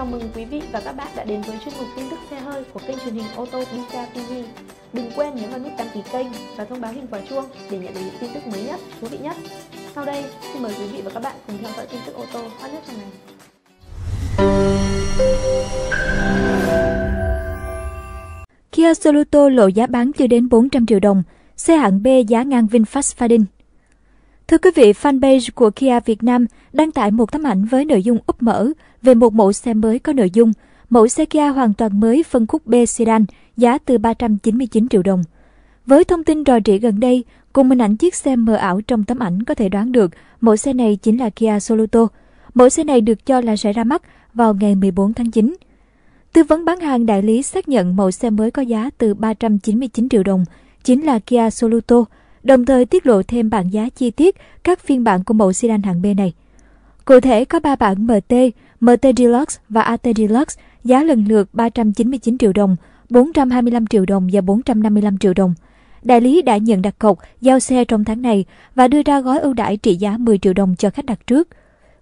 Chào mừng quý vị và các bạn đã đến với chuyên mục tin tức xe hơi của kênh truyền hình ô tô Bita TV. Đừng quên nhấn vào nút đăng ký kênh và thông báo hình quả chuông để nhận được những tin tức mới nhất, thú vị nhất. Sau đây, xin mời quý vị và các bạn cùng theo dõi tin tức ô tô hot nhất trong ngày. Kia Soluto lộ giá bán chưa đến 400 triệu đồng, xe hạng B giá ngang VinFast Fadin. Thưa quý vị, fanpage của Kia Việt Nam đăng tải một tấm ảnh với nội dung úp mở về một mẫu xe mới có nội dung, mẫu xe Kia hoàn toàn mới phân khúc B sedan giá từ 399 triệu đồng. Với thông tin rò rỉ gần đây, cùng hình ảnh chiếc xe mờ ảo trong tấm ảnh có thể đoán được mẫu xe này chính là Kia Soluto. Mẫu xe này được cho là sẽ ra mắt vào ngày 14 tháng 9. Tư vấn bán hàng đại lý xác nhận mẫu xe mới có giá từ 399 triệu đồng, chính là Kia Soluto, đồng thời tiết lộ thêm bảng giá chi tiết các phiên bản của mẫu sedan hạng B này. Cụ thể có 3 bản MT, MT Deluxe và AT Deluxe giá lần lượt 399 triệu đồng, 425 triệu đồng và 455 triệu đồng. Đại lý đã nhận đặt cọc, giao xe trong tháng này và đưa ra gói ưu đãi trị giá 10 triệu đồng cho khách đặt trước.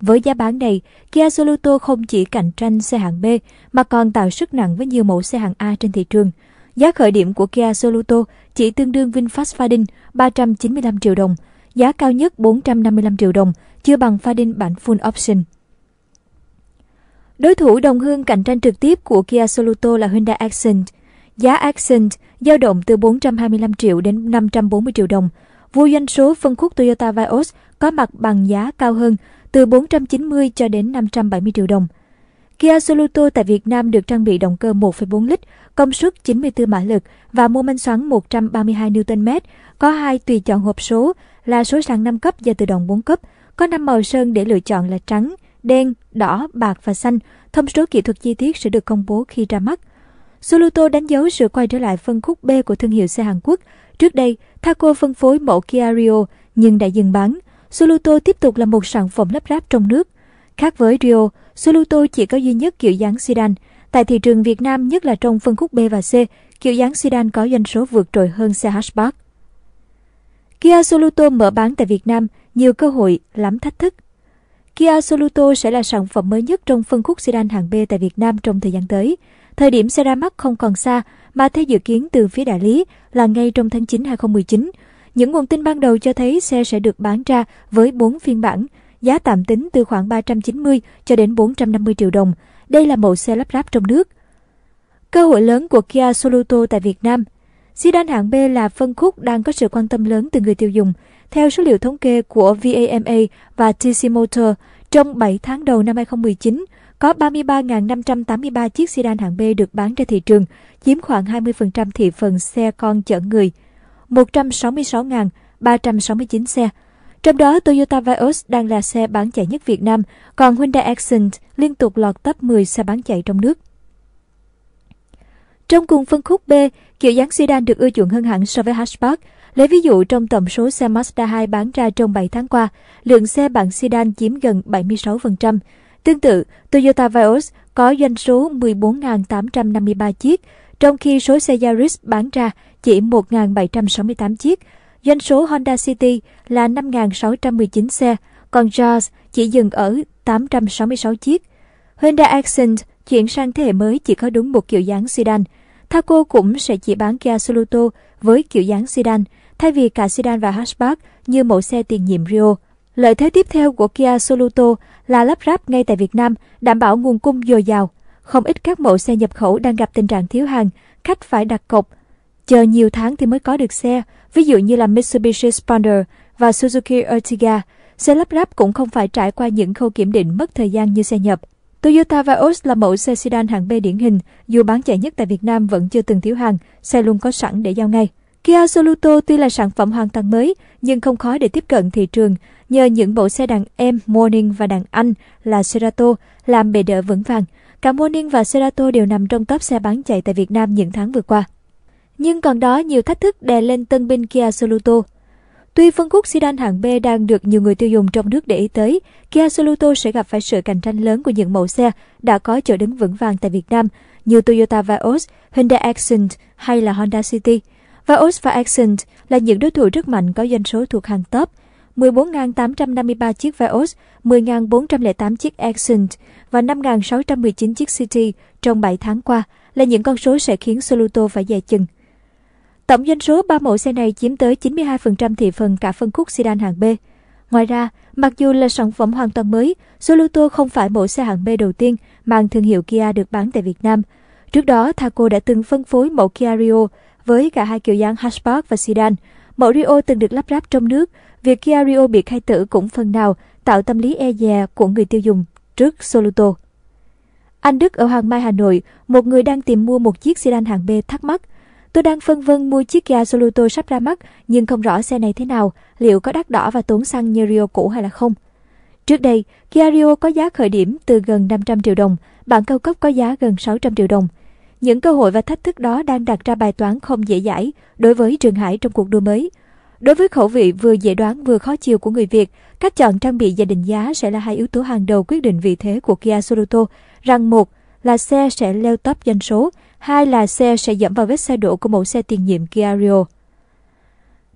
Với giá bán này, Kia Soluto không chỉ cạnh tranh xe hạng B mà còn tạo sức nặng với nhiều mẫu xe hạng A trên thị trường. Giá khởi điểm của Kia Soluto chỉ tương đương VinFast Fadin 395 triệu đồng, giá cao nhất 455 triệu đồng, chưa bằng pha đinh bản full option. Đối thủ đồng hương cạnh tranh trực tiếp của Kia Soluto là Hyundai Accent. Giá Accent dao động từ 425 triệu đến 540 triệu đồng. Vua doanh số phân khúc Toyota Vios có mặt bằng giá cao hơn từ 490 cho đến 570 triệu đồng. Kia Soluto tại Việt Nam được trang bị động cơ 1,4 lít, công suất 94 mã lực và mô men xoắn 132 Nm, có hai tùy chọn hộp số là số sàn 5 cấp và tự động 4 cấp. Có 5 màu sơn để lựa chọn là trắng, đen, đỏ, bạc và xanh. Thông số kỹ thuật chi tiết sẽ được công bố khi ra mắt. Soluto đánh dấu sự quay trở lại phân khúc B của thương hiệu xe Hàn Quốc. Trước đây, Thaco phân phối mẫu Kia Rio nhưng đã dừng bán. Soluto tiếp tục là một sản phẩm lắp ráp trong nước. Khác với Rio, Soluto chỉ có duy nhất kiểu dáng sedan. Tại thị trường Việt Nam, nhất là trong phân khúc B và C, kiểu dáng sedan có doanh số vượt trội hơn xe hatchback. Kia Soluto mở bán tại Việt Nam, nhiều cơ hội, lắm thách thức. Kia Soluto sẽ là sản phẩm mới nhất trong phân khúc sedan hạng B tại Việt Nam trong thời gian tới. Thời điểm xe ra mắt không còn xa, mà theo dự kiến từ phía đại lý là ngay trong tháng 9 2019. Những nguồn tin ban đầu cho thấy xe sẽ được bán ra với 4 phiên bản, giá tạm tính từ khoảng 390 cho đến 450 triệu đồng. Đây là mẫu xe lắp ráp trong nước. Cơ hội lớn của Kia Soluto tại Việt Nam Xi đan hạng B là phân khúc đang có sự quan tâm lớn từ người tiêu dùng. Theo số liệu thống kê của VAMA và TC Motor, trong 7 tháng đầu năm 2019, có 33.583 chiếc sedan hạng B được bán ra thị trường, chiếm khoảng 20% thị phần xe con chở người, 166.369 xe. Trong đó, Toyota Vios đang là xe bán chạy nhất Việt Nam, còn Hyundai Accent liên tục lọt top 10 xe bán chạy trong nước. Trong cùng phân khúc B, kiểu dáng sedan được ưa chuộng hơn hẳn so với hatchback. Lấy ví dụ trong tổng số xe Mazda 2 bán ra trong 7 tháng qua, lượng xe bản sedan chiếm gần 76%. Tương tự, Toyota Vios có doanh số 14.853 chiếc, trong khi số xe Yaris bán ra chỉ 1.768 chiếc. Doanh số Honda City là 5.619 xe, còn Jazz chỉ dừng ở 866 chiếc. Honda Accent chuyển sang thế hệ mới chỉ có đúng một kiểu dáng sedan – Thaco cũng sẽ chỉ bán Kia Soluto với kiểu dáng sedan, thay vì cả sedan và hatchback như mẫu xe tiền nhiệm Rio. Lợi thế tiếp theo của Kia Soluto là lắp ráp ngay tại Việt Nam, đảm bảo nguồn cung dồi dào. Không ít các mẫu xe nhập khẩu đang gặp tình trạng thiếu hàng, khách phải đặt cọc, chờ nhiều tháng thì mới có được xe, ví dụ như là Mitsubishi Sponder và Suzuki Ertiga. Xe lắp ráp cũng không phải trải qua những khâu kiểm định mất thời gian như xe nhập. Toyota Vios là mẫu xe sedan hạng B điển hình, dù bán chạy nhất tại Việt Nam vẫn chưa từng thiếu hàng, xe luôn có sẵn để giao ngay. Kia Soluto tuy là sản phẩm hoàn toàn mới, nhưng không khó để tiếp cận thị trường nhờ những mẫu xe đàn em Morning và đàn anh là Cerato làm bề đỡ vững vàng. Cả Morning và Cerato đều nằm trong top xe bán chạy tại Việt Nam những tháng vừa qua. Nhưng còn đó nhiều thách thức đè lên tân binh Kia Soluto. Tuy phân khúc sedan hạng B đang được nhiều người tiêu dùng trong nước để ý tới, Kia Soluto sẽ gặp phải sự cạnh tranh lớn của những mẫu xe đã có chỗ đứng vững vàng tại Việt Nam như Toyota Vios, Hyundai Accent hay là Honda City. Vios và Accent là những đối thủ rất mạnh có doanh số thuộc hàng top. 14.853 chiếc Vios, 10.408 chiếc Accent và 5.619 chiếc City trong 7 tháng qua là những con số sẽ khiến Soluto phải dè chừng. Tổng doanh số 3 mẫu xe này chiếm tới 92% thị phần cả phân khúc sedan hạng B. Ngoài ra, mặc dù là sản phẩm hoàn toàn mới, Soluto không phải mẫu xe hạng B đầu tiên mang thương hiệu Kia được bán tại Việt Nam. Trước đó, Thaco đã từng phân phối mẫu Kia Rio với cả hai kiểu dáng hatchback và sedan. Mẫu Rio từng được lắp ráp trong nước, việc Kia Rio bị khai tử cũng phần nào tạo tâm lý e dè của người tiêu dùng trước Soluto. Anh Đức ở Hoàng Mai, Hà Nội, một người đang tìm mua một chiếc sedan hạng B thắc mắc – Tôi đang phân vân mua chiếc Kia Soluto sắp ra mắt, nhưng không rõ xe này thế nào, liệu có đắt đỏ và tốn xăng như Rio cũ hay là không. Trước đây, Kia Rio có giá khởi điểm từ gần 500 triệu đồng, bản cao cấp có giá gần 600 triệu đồng. Những cơ hội và thách thức đó đang đặt ra bài toán không dễ giải đối với Trường Hải trong cuộc đua mới. Đối với khẩu vị vừa dễ đoán vừa khó chịu của người Việt, cách chọn trang bị và định giá sẽ là hai yếu tố hàng đầu quyết định vị thế của Kia Sorento, rằng một là xe sẽ leo top doanh số, hai là xe sẽ dẫm vào vết xe đổ của mẫu xe tiền nhiệm Kia Rio.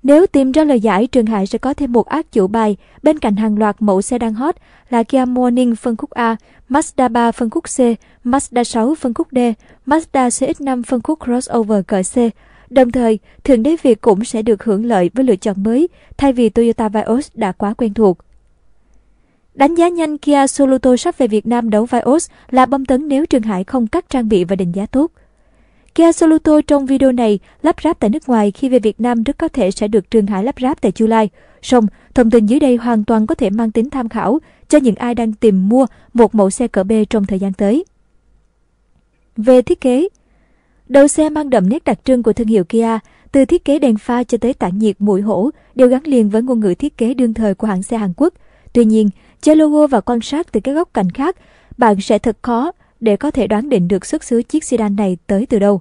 Nếu tìm ra lời giải, Trường Hải sẽ có thêm một ác chủ bài bên cạnh hàng loạt mẫu xe đang hot là Kia Morning phân khúc A, Mazda 3 phân khúc C, Mazda 6 phân khúc D, Mazda CX-5 phân khúc crossover cỡ C. Đồng thời, thượng đế Việt cũng sẽ được hưởng lợi với lựa chọn mới thay vì Toyota Vios đã quá quen thuộc. Đánh giá nhanh Kia Soluto sắp về Việt Nam đấu Vios là bom tấn nếu Trường Hải không cắt trang bị và định giá tốt. Kia Soluto trong video này lắp ráp tại nước ngoài khi về Việt Nam rất có thể sẽ được Trường Hải lắp ráp tại Chu Lai. Song, thông tin dưới đây hoàn toàn có thể mang tính tham khảo cho những ai đang tìm mua một mẫu xe cỡ B trong thời gian tới. Về thiết kế Đầu xe mang đậm nét đặc trưng của thương hiệu Kia, từ thiết kế đèn pha cho tới tản nhiệt mũi hổ đều gắn liền với ngôn ngữ thiết kế đương thời của hãng xe Hàn Quốc. Tuy nhiên, chơi logo và quan sát từ các góc cạnh khác, bạn sẽ thật khó để có thể đoán định được xuất xứ chiếc sedan này tới từ đâu.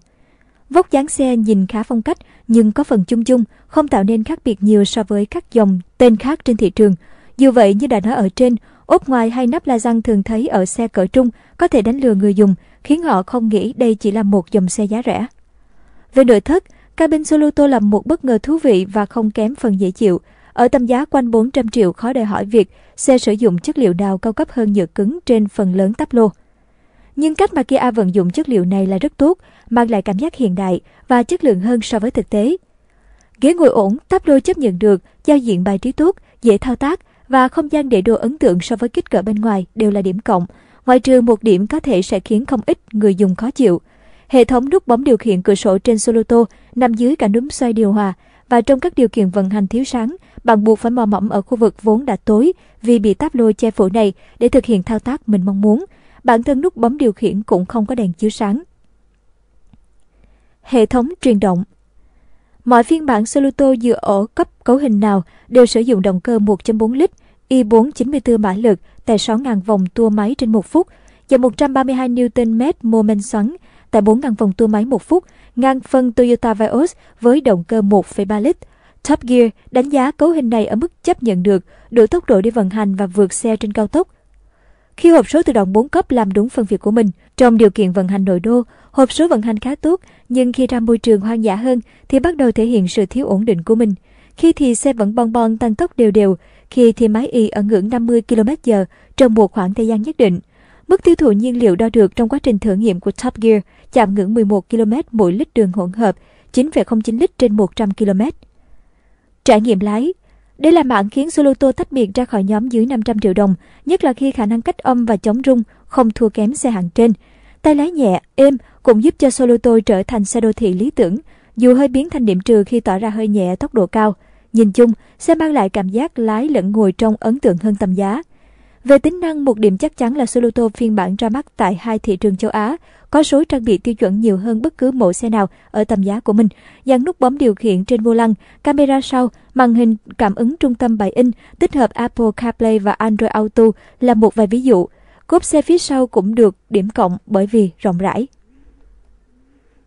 Vóc dáng xe nhìn khá phong cách nhưng có phần chung chung, không tạo nên khác biệt nhiều so với các dòng tên khác trên thị trường. Dù vậy như đã nói ở trên, ốp ngoài hay nắp la răng thường thấy ở xe cỡ trung có thể đánh lừa người dùng, khiến họ không nghĩ đây chỉ là một dòng xe giá rẻ. Về nội thất, cabin Soluto là một bất ngờ thú vị và không kém phần dễ chịu. Ở tầm giá quanh 400 triệu khó đòi hỏi việc xe sử dụng chất liệu nào cao cấp hơn nhựa cứng trên phần lớn táp lô. Nhưng cách mà Kia vận dụng chất liệu này là rất tốt, mang lại cảm giác hiện đại và chất lượng hơn so với thực tế. Ghế ngồi ổn, táp lô chấp nhận được, giao diện bài trí tốt, dễ thao tác và không gian để đồ ấn tượng so với kích cỡ bên ngoài đều là điểm cộng, Ngoài trừ một điểm có thể sẽ khiến không ít người dùng khó chịu. Hệ thống nút bấm điều khiển cửa sổ trên Soloto nằm dưới cả núm xoay điều hòa và trong các điều kiện vận hành thiếu sáng, bạn buộc phải mò mẫm ở khu vực vốn đã tối vì bị táp lôi che phủ này để thực hiện thao tác mình mong muốn – bản thân nút bấm điều khiển cũng không có đèn chiếu sáng. Hệ thống truyền động Mọi phiên bản Soluto dựa ở cấp cấu hình nào đều sử dụng động cơ 1.4 lít i494 mã lực tại 6.000 vòng tua máy trên 1 phút và 132 Nm mô men xoắn tại 4.000 vòng tua máy 1 phút, ngang phân Toyota Vios với động cơ 1,3 lít. Top Gear đánh giá cấu hình này ở mức chấp nhận được, đủ tốc độ để vận hành và vượt xe trên cao tốc, khi hộp số tự động 4 cấp làm đúng phần việc của mình, trong điều kiện vận hành nội đô, hộp số vận hành khá tốt, nhưng khi ra môi trường hoang dã hơn thì bắt đầu thể hiện sự thiếu ổn định của mình. Khi thì xe vẫn bon bon tăng tốc đều đều, khi thì máy y ở ngưỡng 50 km/h trong một khoảng thời gian nhất định. Mức tiêu thụ nhiên liệu đo được trong quá trình thử nghiệm của Top Gear chạm ngưỡng 11 km mỗi lít đường hỗn hợp, 9,09 lít trên 100 km. Trải nghiệm lái đây là mảng khiến Soluto tách biệt ra khỏi nhóm dưới 500 triệu đồng, nhất là khi khả năng cách âm và chống rung không thua kém xe hạng trên. Tay lái nhẹ, êm cũng giúp cho Soluto trở thành xe đô thị lý tưởng, dù hơi biến thành điểm trừ khi tỏ ra hơi nhẹ tốc độ cao. Nhìn chung, xe mang lại cảm giác lái lẫn ngồi trong ấn tượng hơn tầm giá. Về tính năng, một điểm chắc chắn là Soluto phiên bản ra mắt tại hai thị trường châu Á, có số trang bị tiêu chuẩn nhiều hơn bất cứ mẫu xe nào ở tầm giá của mình, dàn nút bấm điều khiển trên vô lăng, camera sau, Màn hình cảm ứng trung tâm bài in tích hợp Apple CarPlay và Android Auto là một vài ví dụ. Cốp xe phía sau cũng được điểm cộng bởi vì rộng rãi.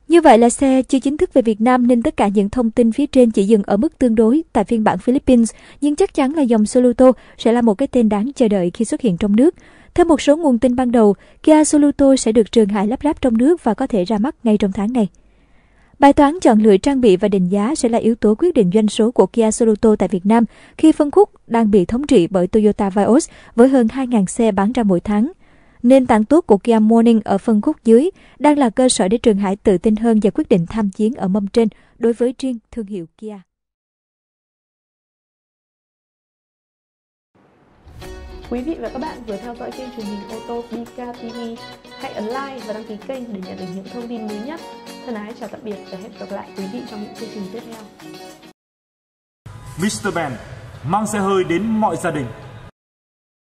Như vậy là xe chưa chính thức về Việt Nam nên tất cả những thông tin phía trên chỉ dừng ở mức tương đối tại phiên bản Philippines, nhưng chắc chắn là dòng Soluto sẽ là một cái tên đáng chờ đợi khi xuất hiện trong nước. Theo một số nguồn tin ban đầu, Kia Soluto sẽ được Trường Hải lắp ráp trong nước và có thể ra mắt ngay trong tháng này. Bài toán chọn lựa trang bị và định giá sẽ là yếu tố quyết định doanh số của Kia Sorento tại Việt Nam khi phân khúc đang bị thống trị bởi Toyota Vios với hơn 2.000 xe bán ra mỗi tháng. Nền tảng tốt của Kia Morning ở phân khúc dưới đang là cơ sở để Trường Hải tự tin hơn và quyết định tham chiến ở mâm trên đối với riêng thương hiệu Kia. Quý vị và các bạn vừa theo dõi kênh truyền hình ô tô BK TV. Hãy ấn like và đăng ký kênh để nhận được những thông tin mới nhất Thân ái chào tạm biệt và hẹn gặp lại quý vị trong những chương trình tiếp theo. Mr. Ben mang xe hơi đến mọi gia đình.